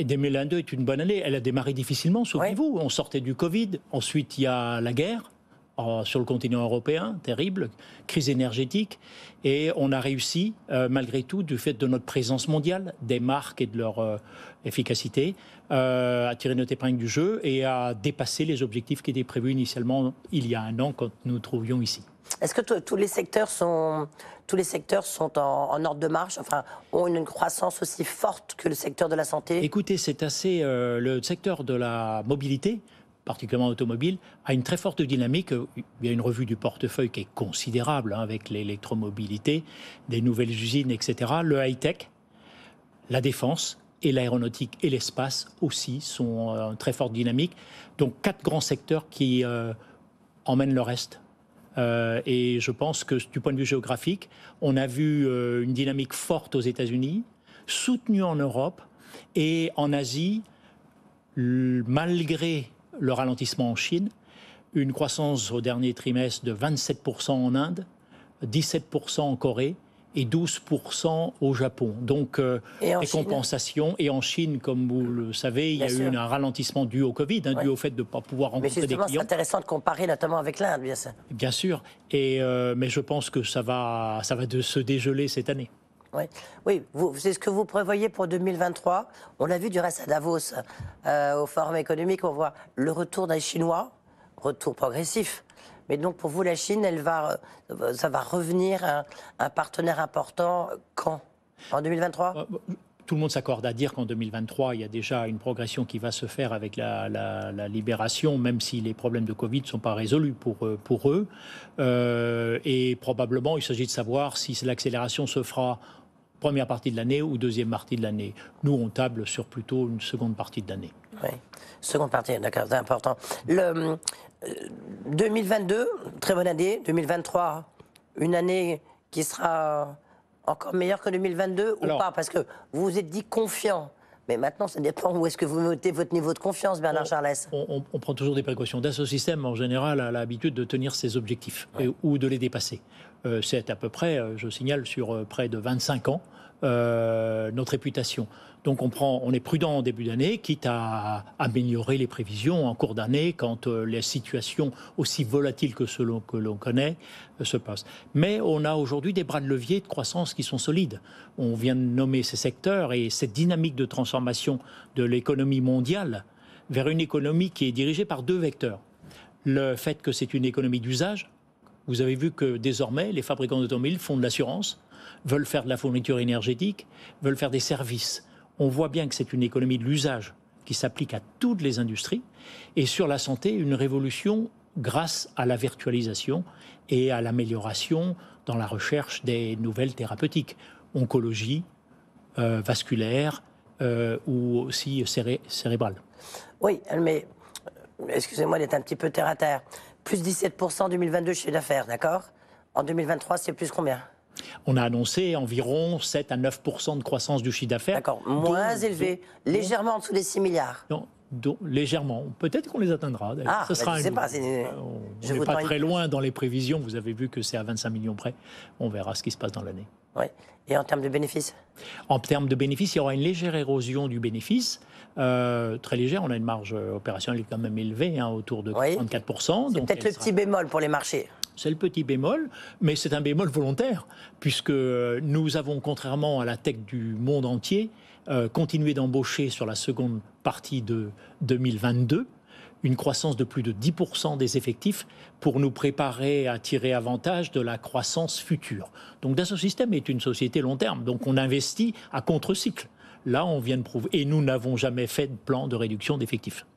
Et 2022 est une bonne année. Elle a démarré difficilement, souvenez-vous. On sortait du Covid, ensuite il y a la guerre sur le continent européen, terrible, crise énergétique, et on a réussi, euh, malgré tout, du fait de notre présence mondiale, des marques et de leur euh, efficacité, euh, à tirer notre épingle du jeu et à dépasser les objectifs qui étaient prévus initialement il y a un an quand nous nous trouvions ici. Est-ce que tous les secteurs sont, tous les secteurs sont en, ordre de marche, enfin, ont une, croissance aussi forte que le secteur de la santé Écoutez, c'est assez. le secteur de la mobilité particulièrement automobile, a une très forte dynamique. Il y a une revue du portefeuille qui est considérable hein, avec l'électromobilité, des nouvelles usines, etc. Le high-tech, la défense et l'aéronautique et l'espace aussi sont euh, en très forte dynamique. Donc quatre grands secteurs qui euh, emmènent le reste. Euh, et je pense que du point de vue géographique, on a vu une dynamique forte aux États-Unis, soutenue en Europe et en Asie, malgré le ralentissement en Chine, une croissance au dernier trimestre de 27% en Inde, 17% en Corée et 12% au Japon. Donc, euh, et les compensations. Et en Chine, comme vous le savez, il y a eu un ralentissement dû au Covid, hein, dû au fait de ne pas pouvoir rencontrer des clients. C'est intéressant de comparer, notamment avec l'Inde, bien sûr. Bien sûr. Et, euh, mais je pense que ça va, ça va de se dégeler cette année. Oui, c'est ce que vous prévoyez pour 2023. On l'a vu du reste à Davos, euh, au Forum économique, on voit le retour d'un Chinois, retour progressif. Mais donc pour vous, la Chine, elle va, euh, ça va revenir un, partenaire important quand En 2023 euh, tout le monde s'accorde à dire qu'en 2023, il y a déjà une progression qui va se faire avec la, libération, même si les problèmes de Covid ne sont pas résolus pour, pour eux. et probablement, il s'agit de savoir si l'accélération se fera première partie de l'année ou deuxième partie de l'année. Nous, on table sur plutôt une seconde partie de l'année. Oui, seconde partie, d'accord, c'est important. Le, 2022, euh, très bonne année. 2023, une année qui sera encore meilleure que 2022 ou pas Parce que vous vous êtes dit confiant. Mais maintenant, ça dépend où est-ce que vous mettez votre niveau de confiance, Bernard Charles. On, prend toujours des précautions. Dassault système, en général, a l'habitude de tenir ses objectifs ou de les dépasser. Euh, c'est à peu près, euh, je signale, sur euh, près de 25 ans, notre réputation. Donc on, prend, on est prudent en début d'année, quitte à améliorer les prévisions en cours d'année quand les situations aussi volatiles que ce que l'on connaît se passent. Mais on a aujourd'hui des bras de levier de croissance qui sont solides. On vient de nommer ces secteurs et cette dynamique de transformation de l'économie mondiale vers une économie qui est dirigée par deux vecteurs. Le fait que c'est une économie d'usage, vous avez vu que désormais, les fabricants d'automobiles font de l'assurance, veulent faire de la fourniture énergétique, veulent faire des services. On voit bien que c'est une économie de l'usage qui s'applique à toutes les industries. Et sur la santé, une révolution grâce à la virtualisation et à l'amélioration dans la recherche des nouvelles thérapeutiques, oncologie, euh, vasculaire euh, ou aussi cérébrale. Oui, mais excusez-moi d'être un petit peu terre à terre. Plus 17% en 2022 chiffre d'affaires, d'accord En 2023, c'est plus combien on a annoncé environ 7 à 9 de croissance du chiffre d'affaires. D'accord, moins élevé, légèrement en dessous des 6 milliards. Non, légèrement. Peut-être qu'on les atteindra. Ah, ça sera bah, je un... sais pas, euh, on n'est pas très loin dans les prévisions. Vous avez vu que c'est à 25 millions près. On verra ce qui se passe dans l'année. Oui. Et en termes de bénéfices En termes de bénéfices, il y aura une légère érosion du bénéfice euh, très légère. On a une marge opérationnelle quand même élevée, hein, autour de 34%. C'est peut-être le petit bémol pour les marchés. C'est le petit bémol, mais c'est un bémol volontaire, puisque euh, nous avons, contrairement à la tech du monde entier, euh, continué d'embaucher sur la seconde partie de 2022 une croissance de plus de 10% des effectifs pour nous préparer à tirer avantage de la croissance future. Donc Dassault Systèmes est une société long terme, donc on investit à contre-cycle. Là, on vient de prouver, et nous n'avons jamais fait de plan de réduction d'effectifs.